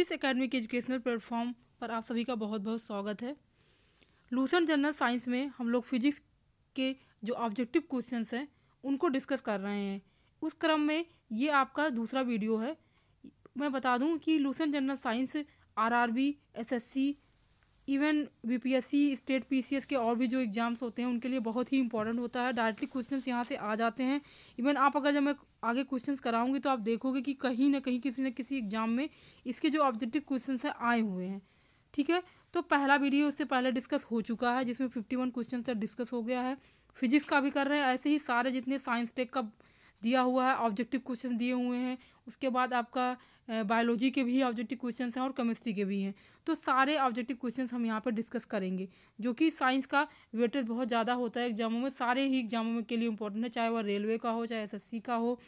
किस academic educational platform पर आप सभी का बहुत बहुत स्वागत है लूसन जनरल साइंस में हम लोग फिजिक्स के जो ऑब्जेक्टिव क्वेश्चन हैं उनको डिस्कस कर रहे हैं उस क्रम में ये आपका दूसरा वीडियो है मैं बता दूं कि Lucent general science RRB SSC even BPSC state PCS के और भी जो एग्ज़ाम्स होते हैं उनके लिए बहुत ही इंपॉर्टेंट होता है डायरेक्टली क्वेश्चंस यहाँ से आ जाते हैं इवन आप अगर जब मैं आगे क्वेश्चंस कराऊंगी तो आप देखोगे कि कहीं ना कहीं किसी न किसी एग्ज़ाम में इसके जो ऑब्जेक्टिव क्वेश्चन हैं आए हुए हैं ठीक है तो पहला वीडियो इससे पहले डिस्कस हो चुका है जिसमें फिफ्टी वन क्वेश्चन तक डिस्कस हो गया है फिजिक्स का भी कर रहे हैं ऐसे ही सारे जितने साइंस टेक का दिया हुआ है ऑब्जेक्टिव क्वेश्चन दिए हुए हैं उसके बाद आपका बायोलॉजी के भी ऑब्जेक्टिव क्वेश्चन हैं और केमिस्ट्री के भी हैं तो सारे ऑब्जेक्टिव क्वेश्चन हम यहाँ पर डिस्कस करेंगे जो कि साइंस का वेटेज बहुत ज़्यादा होता है एग्जामों में सारे ही एग्जामों में के लिए इंपॉर्टेंट है चाहे वह रेलवे का हो चाहे एस का हो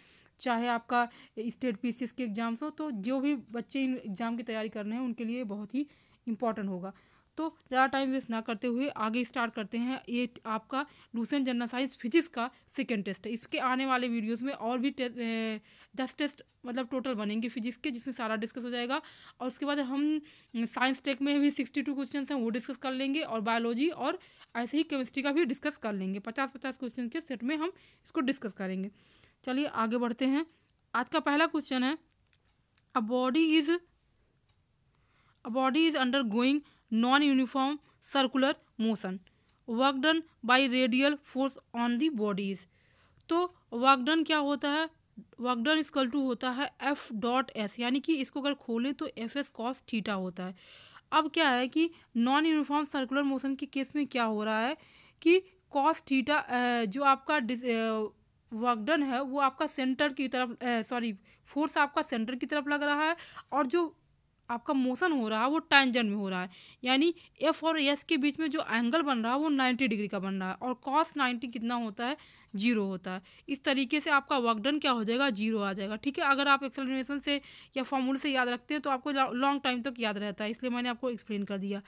चाहे आपका स्टेट पी के एग्ज़ाम्स हो तो जो भी बच्चे इन एग्ज़ाम की तैयारी कर रहे हैं उनके लिए बहुत ही इंपॉर्टेंट होगा तो ज़्यादा टाइम वेस्ट ना करते हुए आगे स्टार्ट करते हैं ये आपका लूसेंट जनरल साइंस फिजिक्स का सेकेंड टेस्ट है इसके आने वाले वीडियोस में और भी टे, दस टेस्ट मतलब टोटल बनेंगे फिजिक्स के जिसमें सारा डिस्कस हो जाएगा और उसके बाद हम साइंस टेक में भी सिक्सटी टू क्वेश्चन हैं वो डिस्कस कर लेंगे और बायोलॉजी और ऐसे ही केमिस्ट्री का भी डिस्कस कर लेंगे पचास पचास क्वेश्चन के सेट में हम इसको डिस्कस करेंगे चलिए आगे बढ़ते हैं आज का पहला क्वेश्चन है a body is a body is undergoing non uniform circular motion work done by radial force on the bodies तो वर्क डन क्या होता है वर्क डन इसकल टू होता है एफ डॉट एस यानी कि इसको अगर खोलें तो एफ एस कॉस थीटा होता है अब क्या है कि नॉन यूनिफॉर्म सर्कुलर मोशन के केस में क्या हो रहा है कि कॉस थीटा जो आपका वर्क डन है वो आपका सेंटर की तरफ सॉरी फोर्स आपका सेंटर की तरफ लग रहा है और जो आपका मोशन हो रहा है वो टाइंजेंट में हो रहा है यानी एफ और एस के बीच में जो एंगल बन रहा है वो नाइन्टी डिग्री का बन रहा है और कॉस नाइन्टी कितना होता है जीरो होता है इस तरीके से आपका वर्क डन क्या हो जाएगा जीरो आ जाएगा ठीक है अगर आप एक्सलेशन से या फॉर्मूले से याद रखते हैं तो आपको लॉन्ग टाइम तक याद रहता है इसलिए मैंने आपको एक्सप्लेन कर दिया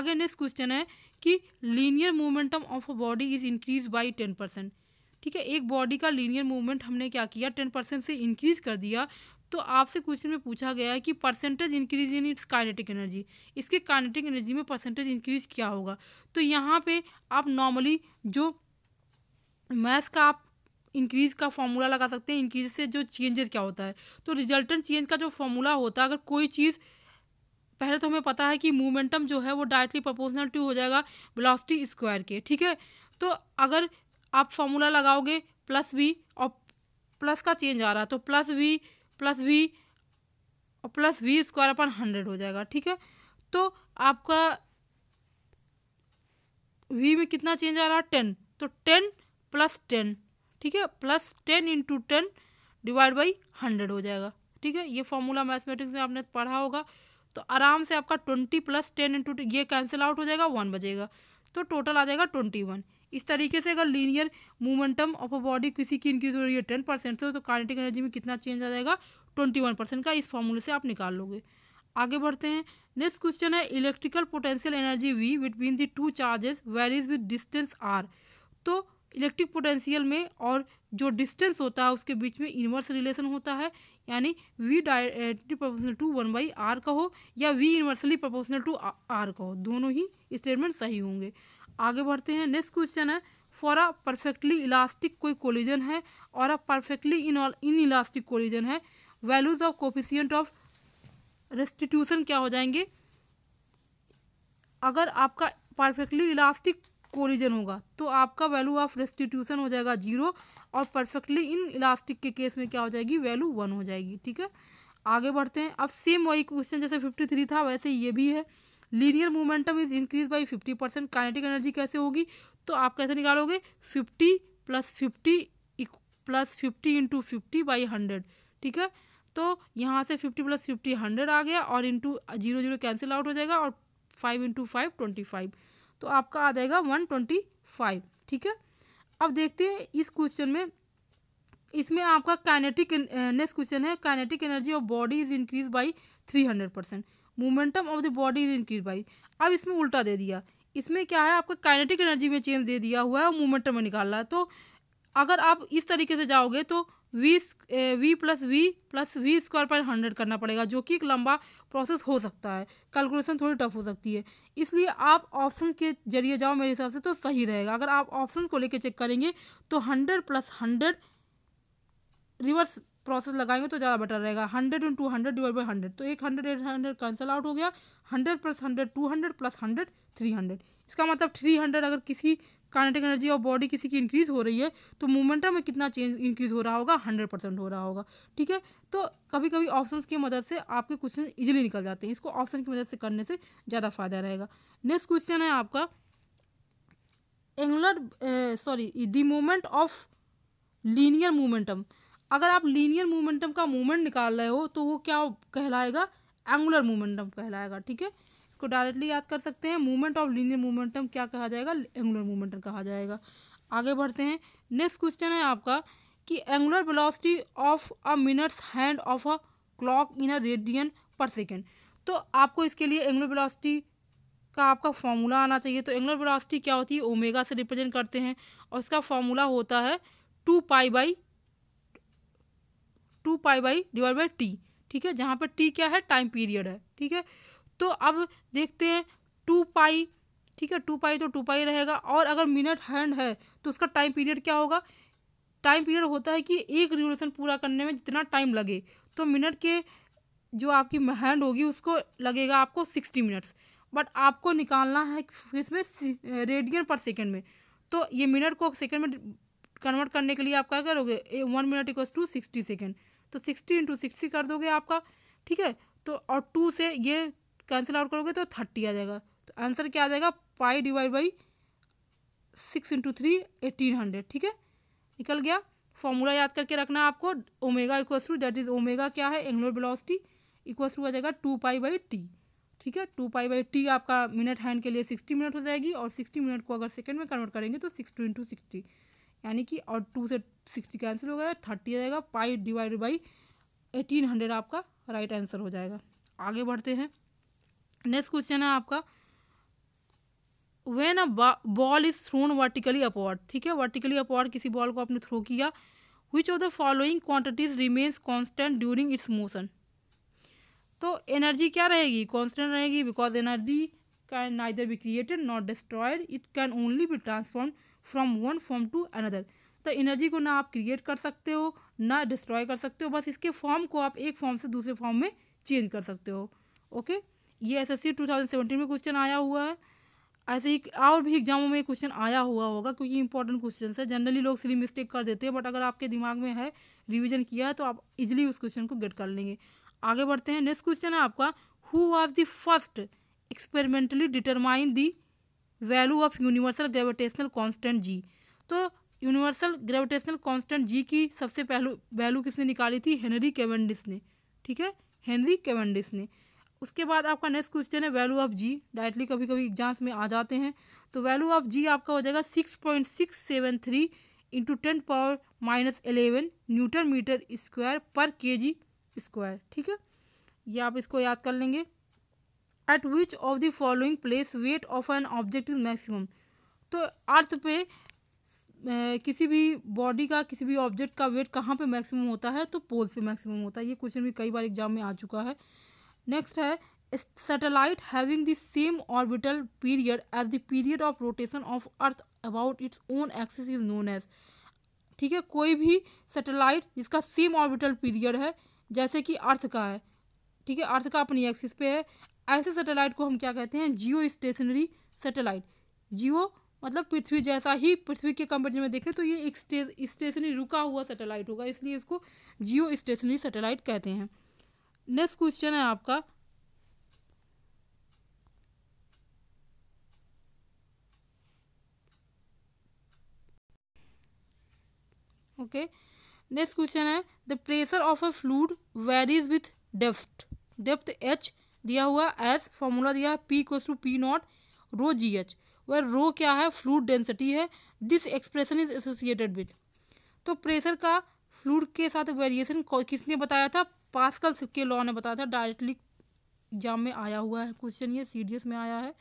आगे नेक्स्ट क्वेश्चन है कि linear momentum of a body is increase by ten percent ठीक है एक बॉडी का लीनियर मूवमेंट हमने क्या किया टेन परसेंट से इंक्रीज कर दिया तो आपसे क्वेश्चन में पूछा गया है कि percentage increase in its kinetic energy इसके काइनेटिक एनर्जी में परसेंटेज इंक्रीज क्या होगा तो यहाँ पे आप नॉर्मली जो मैथ का आप इंक्रीज का फॉर्मूला लगा सकते हैं इंक्रीज से जो चेंजेस क्या होता है तो रिजल्टेंट चेंज का जो फॉर्मूला होता है अगर कोई चीज़ पहले तो हमें पता है कि मोमेंटम जो है वो डायरेक्टली प्रोपोर्शनल टू हो जाएगा वेलोसिटी स्क्वायर के ठीक है तो अगर आप फॉर्मूला लगाओगे प्लस वी और प्लस का चेंज आ रहा है तो प्लस वी प्लस वी और प्लस वी स्क्वायर अपन हंड्रेड हो जाएगा ठीक है तो आपका वी में कितना चेंज आ रहा है टेन तो टेन प्लस टेन ठीक है plus ten into ten divide by hundred हो जाएगा ठीक है ये फॉर्मूला मैथमेटिक्स में आपने पढ़ा होगा तो आराम से आपका ट्वेंटी प्लस टेन इंटू ये कैंसिल आउट हो जाएगा वन बजेगा तो टोटल आ जाएगा ट्वेंटी वन इस तरीके से अगर linear momentum of a body किसी की इंक्रीज हो रही है टेन परसेंट से तो काइनेटिक एनर्जी में कितना चेंज आ जाएगा ट्वेंटी वन परसेंट का इस फॉर्मूले से आप निकाल लोगे आगे बढ़ते हैं नेक्स्ट क्वेश्चन है electrical potential energy v between the two charges varies with distance r तो इलेक्ट्रिक पोटेंशियल में और जो डिस्टेंस होता है उसके बीच में इन्वर्स रिलेशन होता है यानी v directly proportional to one by r का हो या v inversely proportional to r का हो दोनों ही स्टेटमेंट सही होंगे आगे बढ़ते हैं नेक्स्ट क्वेश्चन है फॉर अ परफेक्टली इलास्टिक कोई कोलिजन है और a perfectly inelastic collision है values of coefficient of restitution क्या हो जाएंगे अगर आपका परफेक्टली इलास्टिक कोलिजन होगा तो आपका वैल्यू ऑफ रेस्टिट्यूशन हो जाएगा जीरो और परफेक्टली इन इलास्टिक के केस में क्या हो जाएगी वैल्यू वन हो जाएगी ठीक है आगे बढ़ते हैं अब सेम वही क्वेश्चन जैसे फिफ्टी थ्री था वैसे ये भी है linear momentum is increase by fifty percent kinetic energy कैसे होगी तो आप कैसे निकालोगे fifty plus fifty plus fifty into fifty by hundred ठीक है तो यहाँ से फिफ्टी प्लस फिफ्टी हंड्रेड आ गया और into zero zero cancel out हो जाएगा और five into five twenty five तो आपका आ जाएगा वन ट्वेंटी फाइव ठीक है अब देखते हैं इस क्वेश्चन में इसमें आपका काइनेटिक नेक्स्ट क्वेश्चन है kinetic energy of body is increase by three hundred percent momentum of the body is increase by अब इसमें उल्टा दे दिया इसमें क्या है आपको काइनेटिक एनर्जी में चेंज दे दिया हुआ है और मोमेंटम में निकाल रहा है तो अगर आप इस तरीके से जाओगे तो v v plus v plus v square पर हंड्रेड करना पड़ेगा जो कि एक लंबा प्रोसेस हो सकता है कैलकुलेशन थोड़ी टफ हो सकती है इसलिए आप ऑप्शन के जरिए जाओ मेरे हिसाब से तो सही रहेगा अगर आप ऑप्शन को लेकर चेक करेंगे तो hundred plus hundred reverse process लगाएंगे तो ज़्यादा बेटर रहेगा hundred into hundred divide by hundred तो एक हंड्रेड एट हंड्रेड कैंसिल आउट हो गया hundred plus hundred two hundred plus hundred three hundred इसका मतलब थ्री हंड्रेड अगर किसी काइनेटिक एनर्जी और बॉडी किसी की इंक्रीज़ हो रही है तो मोमेंटम में कितना चेंज इंक्रीज़ हो रहा होगा हंड्रेड परसेंट हो रहा होगा ठीक है तो कभी कभी ऑप्शन की मदद से आपके क्वेश्चन ईजिली निकल जाते हैं इसको ऑप्शन की मदद से करने से ज़्यादा फायदा रहेगा नेक्स्ट क्वेश्चन है आपका angular sorry the moment of linear momentum अगर आप लीनियर मोमेंटम का मोमेंट निकाल रहे हो तो वो क्या कहलाएगा एंगुलर मोमेंटम कहलाएगा ठीक है इसको डायरेक्टली याद कर सकते हैं मूवमेंट ऑफ लीनियर मोमेंटम क्या कहा जाएगा एंगुलर मोमेंटम कहा जाएगा आगे बढ़ते हैं नेक्स्ट क्वेश्चन है आपका कि angular velocity of a minutes hand of a clock in a radian per second तो आपको इसके लिए एंगुलर वेलोसिटी का आपका फॉर्मूला आना चाहिए तो एंगुलर वेलोसिटी क्या होती है ओमेगा से रिप्रेजेंट करते हैं और इसका फॉर्मूला होता है two pi by two pi by divide by t ठीक है जहाँ पर टी क्या है टाइम पीरियड है ठीक है तो अब देखते हैं टू पाई ठीक है टू पाई तो टू पाई रहेगा और अगर मिनट हैंड है तो उसका टाइम पीरियड क्या होगा टाइम पीरियड होता है कि एक रिवोल्यूशन पूरा करने में जितना टाइम लगे तो मिनट के जो आपकी हैंड होगी उसको लगेगा आपको सिक्सटी मिनट्स बट आपको निकालना है इसमें रेडियन पर सेकेंड में तो ये मिनट को सेकेंड में कन्वर्ट करने के लिए आप क्या करोगे one minute equal to sixty second तो सिक्सटी इंटू सिक्सटी कर दोगे आपका ठीक है तो और टू से ये कैंसिल आउट करोगे तो थर्टी आ जाएगा तो आंसर क्या आ जाएगा pi divide by six into three eighteen hundred ठीक है निकल गया फॉर्मूला याद करके रखना है आपको omega equal to that is omega क्या है एंगुलर वेलोसिटी इक्वल टू आ जाएगा टू पाई बाई टी ठीक है टू पाई बाई टी आपका मिनट हैंड के लिए सिक्सटी मिनट हो जाएगी और सिक्सटी मिनट को अगर सेकेंड में कन्वर्ट करेंगे तो सिक्स टू इंटू सिक्सटी यानी कि और टू से सिक्सटी कैंसिल हो गया थर्टी आएगा pi divide by eighteen hundred आपका राइट right आंसर हो जाएगा आगे बढ़ते हैं नेक्स्ट क्वेश्चन है आपका when a ball is thrown vertically upward ठीक है वर्टिकली अपवर्ड किसी बॉल को आपने थ्रो किया which of the following quantities remains constant during its motion तो एनर्जी क्या रहेगी कॉन्स्टेंट रहेगी because energy can neither be created not destroyed it can only be transform from one form to another तो energy को ना आप create कर सकते हो ना डिस्ट्रॉय कर सकते हो बस इसके फॉर्म को आप एक फॉर्म से दूसरे फॉर्म में चेंज कर सकते हो ओके ये S S C two thousand seventeen में क्वेश्चन आया हुआ है ऐसे ही और भी एग्जामों में क्वेश्चन आया हुआ होगा क्योंकि इंपॉर्टेंट क्वेश्चन है जनरली लोग सिली मिस्टेक कर देते हैं बट अगर आपके दिमाग में है रिविजन किया है तो आप इजिली उस क्वेश्चन को गेट कर लेंगे आगे बढ़ते हैं नेक्स्ट क्वेश्चन है आपका who was the first experimentally determine the value of universal gravitational constant G तो यूनिवर्सल ग्रेविटेशनल कांस्टेंट जी की सबसे पहलू वैल्यू किसने निकाली थी हेनरी केवेंडिस ने ठीक है हेनरी केवेंडिस ने उसके बाद आपका नेक्स्ट क्वेश्चन है वैल्यू ऑफ जी डायरेक्टली कभी कभी एग्जाम्स में आ जाते हैं तो वैल्यू ऑफ जी आपका हो जाएगा six point six seven three into ten power minus eleven newton metre square per K जी स्क्वायर ठीक है ये आप इसको याद कर लेंगे at which of the following place weight of an object is maximum तो अर्थ पे किसी भी बॉडी का किसी भी ऑब्जेक्ट का वेट कहाँ पे मैक्सिमम होता है तो पोल्स पे मैक्सिमम होता है ये क्वेश्चन भी कई बार एग्जाम में आ चुका है नेक्स्ट है satellite having the same orbital period as the period of rotation of earth about its own axis is known as ठीक है कोई भी सैटेलाइट जिसका सेम ऑर्बिटल पीरियड है जैसे कि अर्थ का है ठीक है अर्थ का अपनी एक्सिस पे है ऐसे सैटेलाइट को हम क्या कहते हैं जियो स्टेशनरी सैटेलाइट जियो मतलब पृथ्वी जैसा ही पृथ्वी के कंपेरिजन में देखें तो ये एक स्टेशनरी रुका हुआ सैटेलाइट होगा इसलिए इसको जियो स्टेशनरी सैटेलाइट कहते हैं नेक्स्ट क्वेश्चन है आपका ओके नेक्स्ट क्वेश्चन है the pressure of a fluid varies with depth depth h दिया हुआ एस फॉर्मूला दिया P equals to P naught rho g h वह रो क्या है फ्लूड डेंसिटी है this expression is associated with तो pressure का फ्लूड के साथ वेरिएशन किसने बताया था पास्कल के लॉ ने बताया था डायरेक्टली एग्जाम में आया हुआ है क्वेश्चन ये सीडीएस में आया है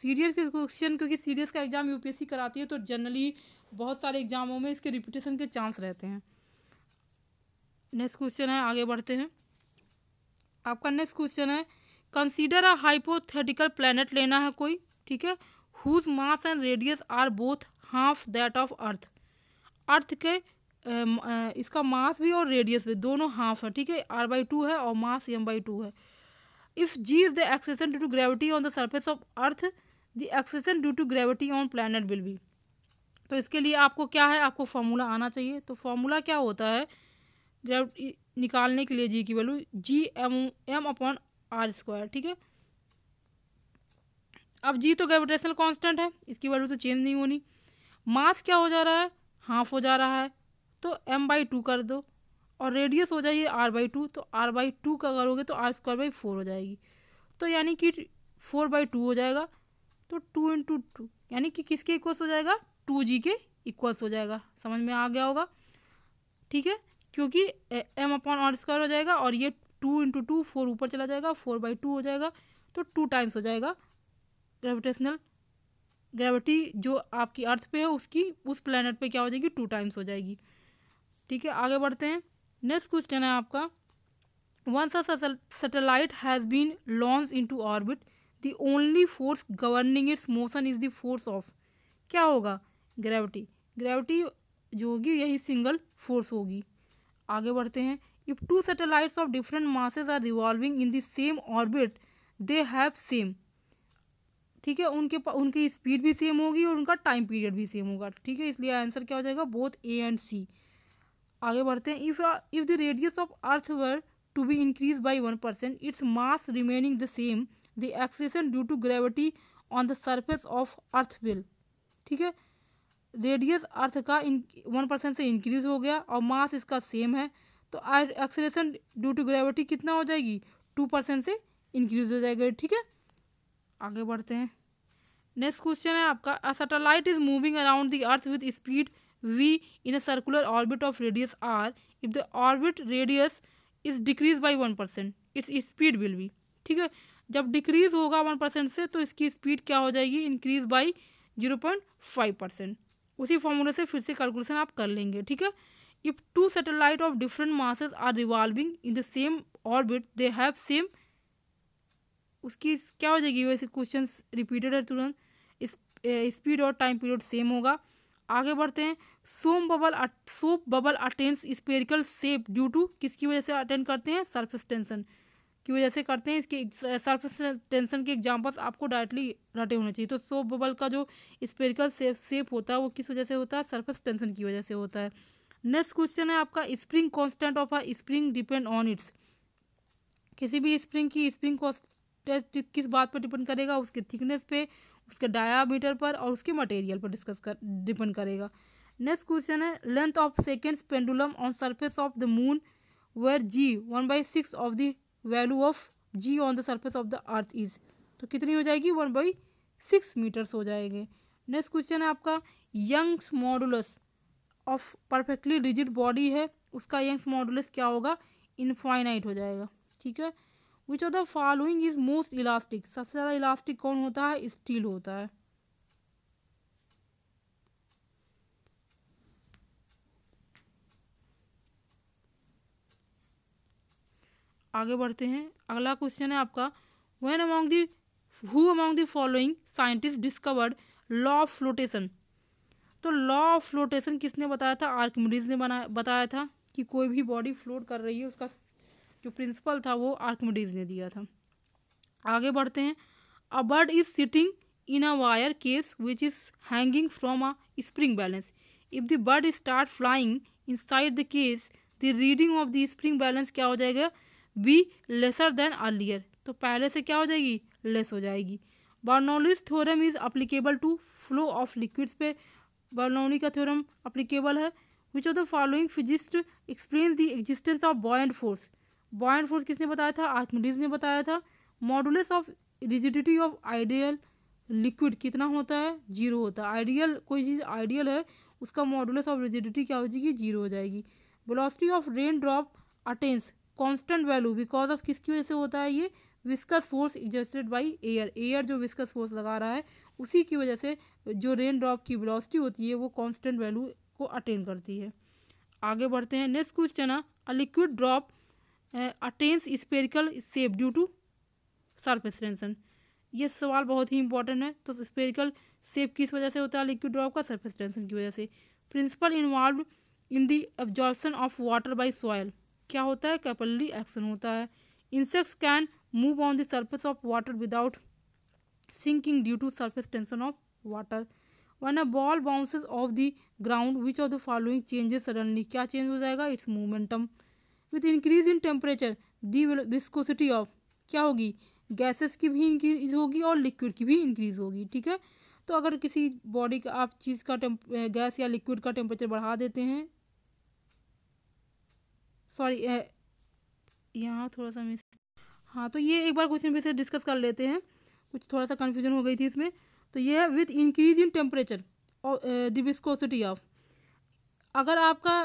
सीडीएस के क्वेश्चन क्योंकि सीडीएस का एग्ज़ाम यूपीएससी कराती है तो जनरली बहुत सारे एग्जामों में इसके रिपीटेशन के चांस रहते हैं नेक्स्ट क्वेश्चन है आगे बढ़ते हैं आपका नेक्स्ट क्वेश्चन है कंसीडर अ हाइपोथेटिकल प्लानट लेना है कोई ठीक है whose mass and radius are both half that of earth earth के um, uh, इसका मास भी और रेडियस भी दोनों हाफ है ठीक है आर बाई टू है और मास एम बाई टू है if g is the acceleration due to gravity on the surface of earth the acceleration due to gravity on planet will be तो इसके लिए आपको क्या है आपको फार्मूला आना चाहिए तो फार्मूला क्या होता है ग्रेविटी निकालने के लिए जी की value G M M upon R square ठीक है अब जी तो ग्रेविटेशनल कांस्टेंट है इसकी वैल्यू तो चेंज नहीं होनी मास क्या हो जा रहा है हाफ हो जा रहा है तो एम बाई टू कर दो और रेडियस हो जाइए आर बाई टू तो आर बाई टू का करोगे तो आर स्क्वायर बाई फोर हो जाएगी तो यानी कि फोर बाई टू हो जाएगा तो टू इंटू टू यानी कि किसके इक्वल्स हो जाएगा टू जी के इक्वल्स हो जाएगा समझ में आ गया होगा ठीक है क्योंकि एम अपॉन आर स्क्वायर हो जाएगा और ये टू इंटू टू फोर ऊपर चला जाएगा फोर बाई टू हो जाएगा तो टू टाइम्स हो जाएगा ग्रेविटेशनल ग्रेविटी जो आपकी अर्थ पे है उसकी उस प्लानट पे क्या हो जाएगी टू टाइम्स हो जाएगी ठीक है आगे बढ़ते हैं नेक्स्ट क्वेश्चन है आपका वन सा satellite has been launch into orbit the only force governing its motion is the force of क्या होगा ग्रेविटी ग्रेविटी जो होगी यही सिंगल फोर्स होगी आगे बढ़ते हैं if two satellites of different masses are revolving in the same orbit they have same ठीक है उनके उनकी स्पीड भी सेम होगी और उनका टाइम पीरियड भी सेम होगा ठीक है इसलिए आंसर क्या हो जाएगा बोथ ए एंड सी आगे बढ़ते हैं if if the radius of earth were to be increase by one percent its mass remaining the same the acceleration due to gravity on the surface of earth will ठीक है radius अर्थ का one percent से increase हो गया और मास इसका same है तो एक्सेलेशन ड्यू टू ग्रेविटी कितना हो जाएगी टू परसेंट से इंक्रीज हो जाएगा ठीक है आगे बढ़ते हैं नेक्स्ट क्वेश्चन है आपका a satellite is moving around the earth with speed V in a circular orbit of radius R if the orbit radius is decrease by one percent its speed will be ठीक है जब decrease होगा one percent से तो इसकी speed क्या हो जाएगी increase by zero point five percent उसी फॉर्मूले से फिर से कैलकुलेशन आप कर लेंगे ठीक है if two satellite of different masses are revolving in the same orbit they have same उसकी क्या हो जाएगी वैसे क्वेश्चन रिपीटेड है तुरंत स्पीड और टाइम पीरियड सेम होगा आगे बढ़ते हैं some bubble soap bubble attains spherical shape due to किसकी वजह से अटेंड करते हैं सरफेस टेंशन की वजह से करते हैं इसके सरफेस टेंशन के एग्जाम्पल्स आपको डायरेक्टली रटे होने चाहिए तो सोप बबल का जो स्पेरिकल सेप सेप होता है वो किस वजह से होता है सरफेस टेंशन की वजह से होता है नेक्स्ट क्वेश्चन है आपका spring constant of a spring depend on its किसी भी स्प्रिंग की स्प्रिंग टेस्ट किस बात पर डिपेंड करेगा उसके थिकनेस पे उसके डायामीटर पर और उसके मटेरियल पर डिस्कस कर डिपेंड करेगा नेक्स्ट क्वेश्चन है length of seconds pendulum on surface of the moon where G one by six of the value of G on the surface of the earth is तो कितनी हो जाएगी one by six metres हो जाएंगे next question है आपका Young's modulus of perfectly rigid body है उसका यंग्स मॉडुलस क्या होगा इनफाइनाइट हो जाएगा ठीक है which of the following is most elastic सबसे ज़्यादा इलास्टिक कौन होता है स्टील होता है आगे बढ़ते हैं अगला क्वेश्चन है आपका when among the who among the following scientist discovered law of flotation तो लॉ ऑफ फ्लोटेशन किसने बताया था आर्कमिडीज ने बनाया बताया था कि कोई भी बॉडी फ्लोट कर रही है उसका जो प्रिंसिपल था वो आर्कमिडीज ने दिया था आगे बढ़ते हैं a bird is sitting in a wire case which is hanging from a spring balance if the bird start flying inside the case the reading of the spring balance क्या हो जाएगा be lesser than earlier तो पहले से क्या हो जाएगी less हो जाएगी Bernoulli's theorem is applicable to flow of liquids पे बर्नोनी का थ्योरम अप्लीकेबल है which of the following physicist explain the existence of buoyant force buoyant force किसने बताया था आर्थमिडीज ने बताया था modulus of rigidity of ideal liquid कितना होता है जीरो होता है आइडियल कोई चीज़ आइडियल है उसका मॉडुलस ऑफ रिजिडिटी क्या हो जाएगी जीरो हो जाएगी velocity of rain drop attains constant value because of किसकी वजह से होता है ये viscous force exerted by air air जो विस्कस फोर्स लगा रहा है उसी की वजह से जो रेन ड्रॉप की वेलोसिटी होती है वो कांस्टेंट वैल्यू को अटेन करती है आगे बढ़ते हैं नेक्स्ट क्वेश्चन है a liquid drop attains spherical shape due to surface tension ये सवाल बहुत ही इंपॉर्टेंट है तो स्पेरिकल सेप किस वजह से होता है लिक्विड ड्रॉप का सरफेस टेंशन की वजह से principle involve in the absorption of water by soil क्या होता है कैपलरी एक्शन होता है insects can move on the surface of water without sinking due to surface tension of water one a ball bounces off the ground which of the following changes suddenly क्या change हो जाएगा its momentum with increase in temperature the viscosity of क्या होगी gases की भी increase होगी और liquid की भी इंक्रीज होगी ठीक है तो अगर किसी बॉडी का आप चीज़ का गैस या लिक्विड का टेम्परेचर बढ़ा देते हैं सॉरी यहाँ थोड़ा सा मिस हाँ तो ये एक बार क्वेश्चन फिर से डिस्कस कर लेते हैं कुछ थोड़ा सा कन्फ्यूजन हो गई थी इसमें तो ये है विथ इंक्रीज इन टेम्परेचर और द ऑफ अगर आपका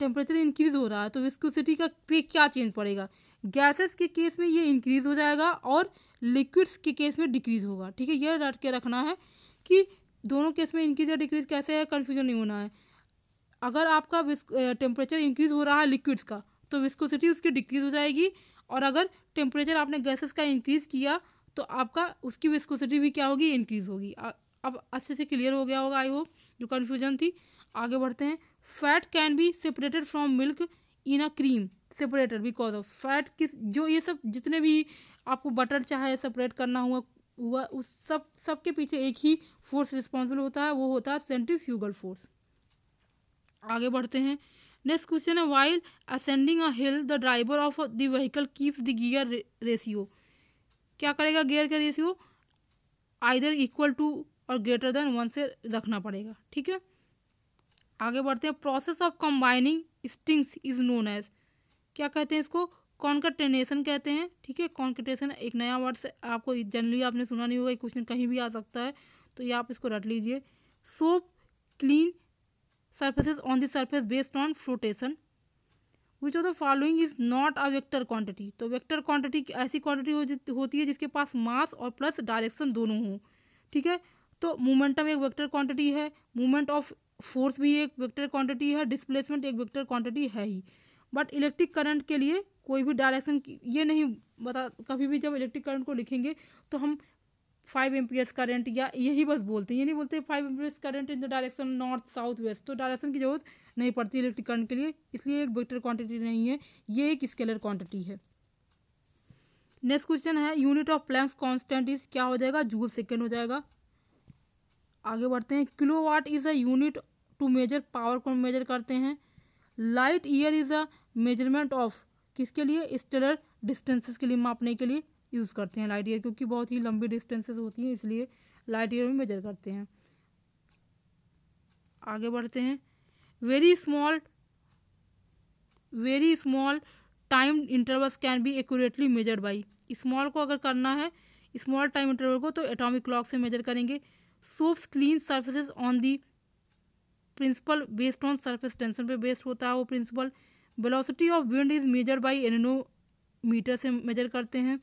टेम्परेचर इंक्रीज़ हो रहा है तो विस्कोसिटी का पे क्या चेंज पड़ेगा गैसेस के केस में ये इंक्रीज़ हो जाएगा और लिक्विड्स के केस में डिक्रीज़ होगा ठीक है यह रट के रखना है कि दोनों केस में इंक्रीज़ या डिक्रीज़ कैसे है कन्फ्यूजन नहीं होना है अगर आपका टेम्परेचर इंक्रीज़ हो रहा है लिक्विड्स का तो विस्कोसिटी उसकी डिक्रीज़ हो जाएगी और अगर टेम्परेचर आपने गैसेस का इंक्रीज़ किया तो आपका उसकी विस्कोसिटी भी क्या होगी इंक्रीज़ होगी अब अच्छे से क्लियर हो गया होगा आई होप जो कन्फ्यूजन थी आगे बढ़ते हैं fat can be separated from milk in a cream separated because of fat किस जो ये सब जितने भी आपको बटर चाहे सेपरेट करना हुआ हुआ उस सब सब के पीछे एक ही फोर्स रिस्पॉन्सिबल होता है वो होता है सेंट्रीफ्यूगल फोर्स आगे बढ़ते हैं नेक्स्ट क्वेश्चन है while ascending a hill the driver of the vehicle keeps the gear ratio क्या करेगा गियर का रेशियो आइदर इक्वल टू और ग्रेटर देन वन से रखना पड़ेगा ठीक है आगे बढ़ते हैं process of combining strings is known as क्या कहते हैं इसको कॉन्कटेनेशन कहते हैं ठीक है कॉन्कटेशन एक नया वर्ड आपको जनरली आपने सुना नहीं होगा क्वेश्चन कहीं भी आ सकता है तो ये आप इसको रट लीजिए soap clean surfaces on the surface based on flotation which of the following is not a vector quantity तो वेक्टर क्वान्टिटी ऐसी क्वान्टिटी हो होती है जिसके पास मास और प्लस डायरेक्शन दोनों हो ठीक है तो मोमेंटम एक वेक्टर क्वांटिटी है मोमेंट ऑफ फोर्स भी एक वेक्टर क्वांटिटी है डिस्प्लेसमेंट एक वेक्टर क्वांटिटी है ही बट इलेक्ट्रिक करंट के लिए कोई भी डायरेक्शन ये नहीं बता कभी भी जब इलेक्ट्रिक करंट को लिखेंगे तो हम फाइव एम्पियर्स करंट या यही बस बोलते हैं ये नहीं बोलते five amperes current in the direction north south west तो डायरेक्शन की जरूरत नहीं पड़ती इलेक्ट्रिक करंट के लिए इसलिए एक वेक्टर क्वांटिटी नहीं है ये एक स्केलर क्वांटिटी है नेक्स्ट क्वेश्चन है unit of Planck's constant is क्या हो जाएगा जूल सेकेंड हो जाएगा आगे बढ़ते हैं kilowatt is a unit to measure power को मेजर करते हैं light year is a measurement of किसके लिए स्टेलर डिस्टेंसेस के लिए मापने के लिए यूज़ करते हैं लाइट ईयर क्योंकि बहुत ही लंबी डिस्टेंसेस होती हैं इसलिए लाइट ईयर में मेजर करते हैं आगे बढ़ते हैं very small very small time intervals can be accurately measure by small को अगर करना है स्मॉल टाइम इंटरवल को तो एटॉमिक क्लॉक से मेजर करेंगे soaps clean surfaces on the principle based on surface tension पे बेस्ड होता है वो principle velocity of wind is measure by meter से मेजर करते हैं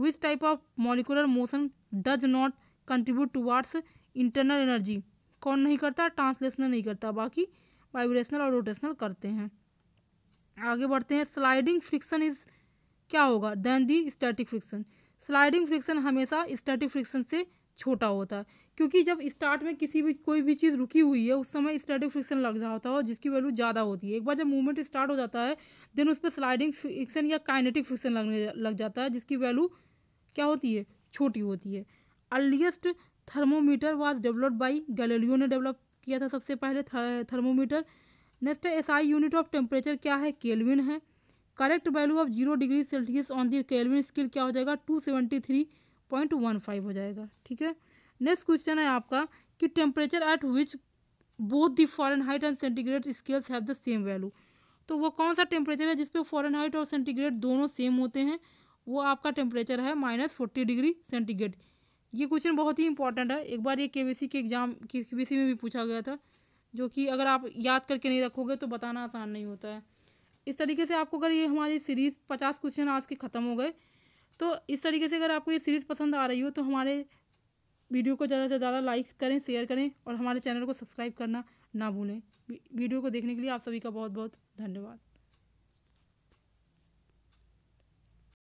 which type of molecular motion does not contribute towards internal energy कौन नहीं करता ट्रांसलेशनल नहीं करता बाकी वाइब्रेशनल और रोटेशनल करते हैं आगे बढ़ते हैं स्लाइडिंग फ्रिक्शन इज क्या होगा then the static friction sliding friction हमेशा स्टैटिक फ्रिक्शन से छोटा होता है क्योंकि जब स्टार्ट में किसी भी कोई भी चीज़ रुकी हुई है उस समय स्टैटिक फ्रिक्शन लग रहा होता है और जिसकी वैल्यू ज़्यादा होती है एक बार जब मूवमेंट स्टार्ट हो जाता है देन उस पर स्लाइडिंग फ्रिक्शन या काइनेटिक फ्रिक्शन लगने लग जाता है जिसकी वैल्यू क्या होती है छोटी होती है earliest thermometer was developed by Galileo ने डेवलप किया था सबसे पहले thermometer next S I unit of temperature क्या है केल्विन है correct value of zero degree Celsius on the Kelvin scale क्या हो जाएगा two seventy three point one five हो जाएगा ठीक है नेक्स्ट क्वेश्चन है आपका कि temperature at which both the Fahrenheit and centigrade scales have the same value तो वो कौन सा टेम्परेचर है जिसपे फॉरन हाइट और सेंटीग्रेड दोनों सेम होते हैं वो आपका टेम्परेचर है माइनस फोर्टी डिग्री सेंटीग्रेड ये क्वेश्चन बहुत ही इंपॉर्टेंट है एक बार ये के के एग्जाम के में भी पूछा गया था जो कि अगर आप याद करके नहीं रखोगे तो बताना आसान नहीं होता है इस तरीके से आपको अगर ये हमारी सीरीज़ पचास क्वेश्चन आज के ख़त्म हो गए तो इस तरीके से अगर आपको ये सीरीज़ पसंद आ रही हो तो हमारे वीडियो को ज़्यादा से ज़्यादा लाइक्स करें शेयर करें और हमारे चैनल को सब्सक्राइब करना ना भूलें वीडियो को देखने के लिए आप सभी का बहुत बहुत धन्यवाद